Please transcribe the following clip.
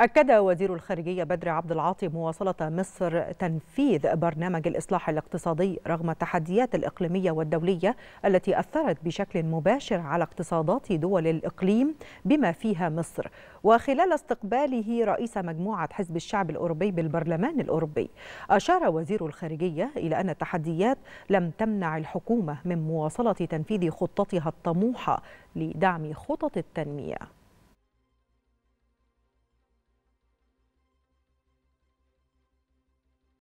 أكد وزير الخارجية بدر عبد العاطي مواصلة مصر تنفيذ برنامج الإصلاح الاقتصادي رغم التحديات الإقليمية والدولية التي أثرت بشكل مباشر على اقتصادات دول الإقليم بما فيها مصر وخلال استقباله رئيس مجموعة حزب الشعب الأوروبي بالبرلمان الأوروبي أشار وزير الخارجية إلى أن التحديات لم تمنع الحكومة من مواصلة تنفيذ خطتها الطموحة لدعم خطط التنمية